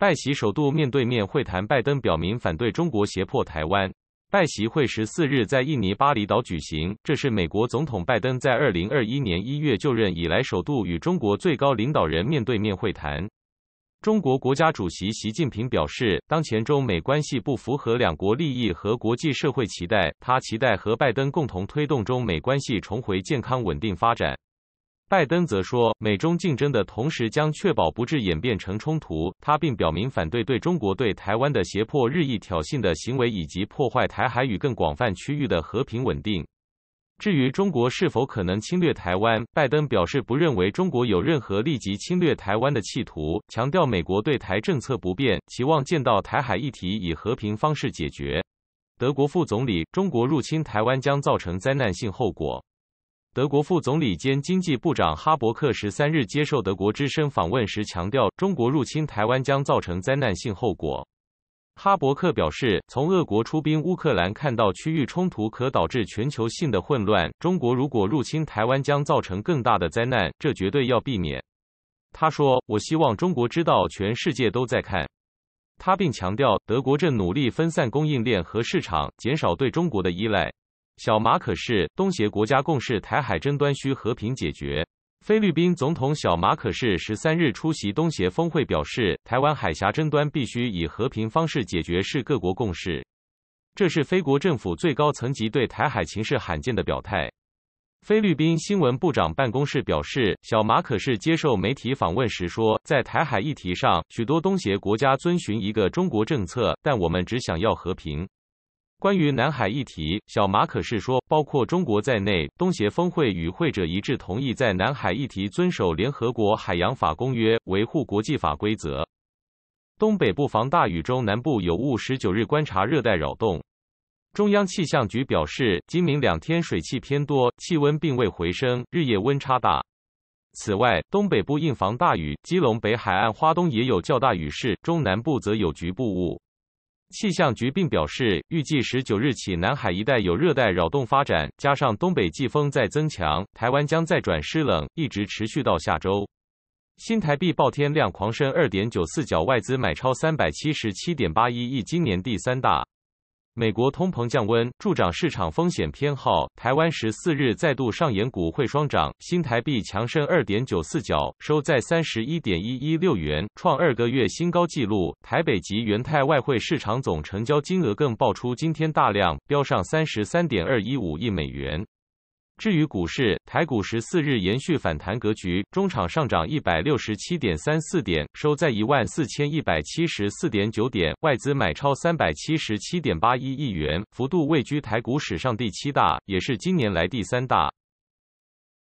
拜习首度面对面会谈，拜登表明反对中国胁迫台湾。拜习会十四日在印尼巴厘岛举行，这是美国总统拜登在二零二一年一月就任以来首度与中国最高领导人面对面会谈。中国国家主席习近平表示，当前中美关系不符合两国利益和国际社会期待，他期待和拜登共同推动中美关系重回健康稳定发展。拜登则说，美中竞争的同时将确保不致演变成冲突。他并表明反对对中国对台湾的胁迫、日益挑衅的行为以及破坏台海与更广泛区域的和平稳定。至于中国是否可能侵略台湾，拜登表示不认为中国有任何立即侵略台湾的企图，强调美国对台政策不变，期望见到台海议题以和平方式解决。德国副总理：中国入侵台湾将造成灾难性后果。德国副总理兼经济部长哈伯克十三日接受德国之声访问时强调，中国入侵台湾将造成灾难性后果。哈伯克表示，从俄国出兵乌克兰看到区域冲突可导致全球性的混乱，中国如果入侵台湾将造成更大的灾难，这绝对要避免。他说：“我希望中国知道，全世界都在看。”他并强调，德国正努力分散供应链和市场，减少对中国的依赖。小马可是东协国家共识，台海争端需和平解决。菲律宾总统小马可是十三日出席东协峰会，表示台湾海峡争端必须以和平方式解决是各国共识。这是菲国政府最高层级对台海情势罕见的表态。菲律宾新闻部长办公室表示，小马可是接受媒体访问时说，在台海议题上，许多东协国家遵循一个中国政策，但我们只想要和平。关于南海议题，小马可是说，包括中国在内，东协峰会与会者一致同意在南海议题遵守联合国海洋法公约，维护国际法规则。东北部防大雨，中南部有雾。十九日观察热带扰动。中央气象局表示，今明两天水汽偏多，气温并未回升，日夜温差大。此外，东北部应防大雨，基隆北海岸、花东也有较大雨势，中南部则有局部雾。气象局并表示，预计十九日起南海一带有热带扰动发展，加上东北季风在增强，台湾将再转湿冷，一直持续到下周。新台币报天量狂升二点九四角，外资买超三百七十七点八一亿，今年第三大。美国通膨降温，助长市场风险偏好。台湾十四日再度上演股汇双涨，新台币强升二点九四角，收在三十一点一一六元，创二个月新高纪录。台北及元泰外汇市场总成交金额更爆出今天大量，飙上三十三点二一五亿美元。至于股市，台股十四日延续反弹格局，中场上涨一百六十七点三四点，收在一万四千一百七十四点九点，外资买超三百七十七点八一亿元，幅度位居台股史上第七大，也是今年来第三大。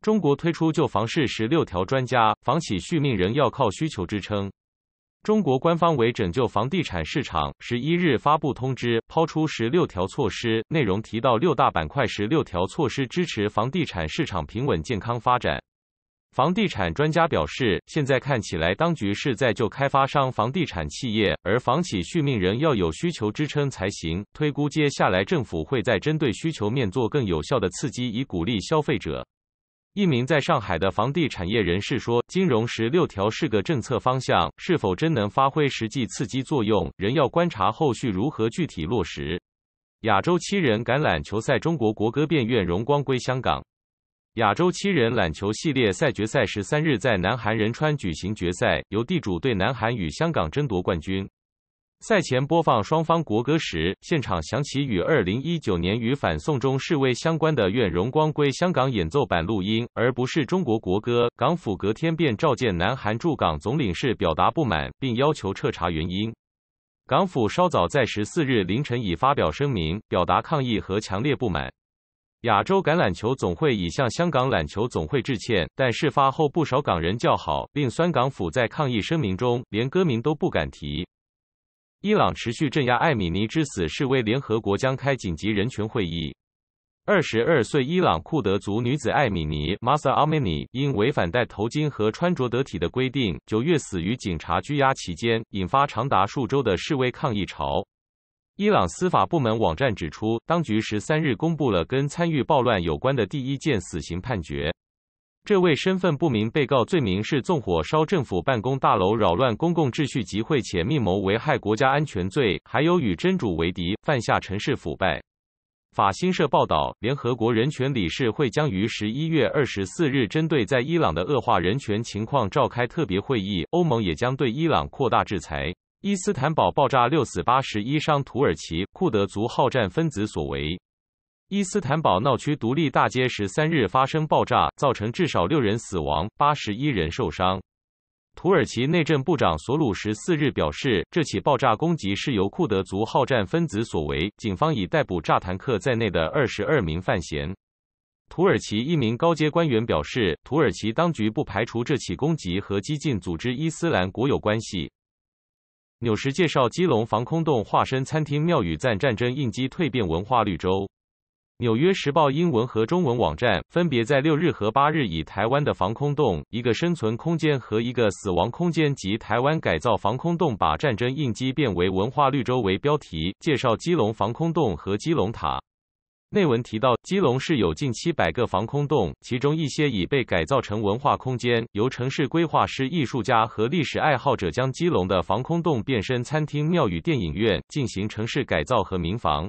中国推出旧房市十六条，专家：房企续命仍要靠需求支撑。中国官方为拯救房地产市场，十一日发布通知，抛出十六条措施。内容提到六大板块十六条措施，支持房地产市场平稳健康发展。房地产专家表示，现在看起来当局是在救开发商、房地产企业，而房企续命人要有需求支撑才行。推估接下来政府会在针对需求面做更有效的刺激，以鼓励消费者。一名在上海的房地产业人士说：“金融十六条是个政策方向，是否真能发挥实际刺激作用，仍要观察后续如何具体落实。”亚洲七人橄榄球赛，中国国歌变院荣光归香港。亚洲七人橄榄球系列赛决赛十三日在南韩仁川举行，决赛由地主队南韩与香港争夺冠军。赛前播放双方国歌时，现场响起与2019年与反送中示威相关的《愿荣光归香港》演奏版录音，而不是中国国歌。港府隔天便召见南韩驻港总领事，表达不满，并要求彻查原因。港府稍早在14日凌晨已发表声明，表达抗议和强烈不满。亚洲橄榄球总会已向香港榄球总会致歉，但事发后不少港人叫好，令酸港府在抗议声明中连歌名都不敢提。伊朗持续镇压艾米尼之死示威，联合国将开紧急人权会议。二十二岁伊朗库德族女子艾米尼 m a s a a m i n i 因违反戴头巾和穿着得体的规定，九月死于警察拘押期间，引发长达数周的示威抗议潮。伊朗司法部门网站指出，当局十三日公布了跟参与暴乱有关的第一件死刑判决。这位身份不明被告罪名是纵火烧政府办公大楼、扰乱公共秩序集会且密谋危害国家安全罪，还有与真主为敌、犯下城市腐败。法新社报道，联合国人权理事会将于十一月二十四日针对在伊朗的恶化人权情况召开特别会议。欧盟也将对伊朗扩大制裁。伊斯坦堡爆炸六死八十一伤，土耳其库德族好战分子所为。伊斯坦堡闹区独立大街十三日发生爆炸，造成至少六人死亡、八十一人受伤。土耳其内政部长索鲁十四日表示，这起爆炸攻击是由库德族好战分子所为。警方已逮捕炸坦克在内的二十二名犯嫌。土耳其一名高阶官员表示，土耳其当局不排除这起攻击和激进组织伊斯兰国有关系。纽什介绍基隆防空洞化身餐厅，妙宇赞战争应激蜕变文化绿洲。纽约时报英文和中文网站分别在六日和八日以“台湾的防空洞：一个生存空间和一个死亡空间及台湾改造防空洞，把战争应激变为文化绿洲”为标题，介绍基隆防空洞和基隆塔。内文提到，基隆市有近七百个防空洞，其中一些已被改造成文化空间，由城市规划师、艺术家和历史爱好者将基隆的防空洞变身餐厅、庙宇、电影院，进行城市改造和民房。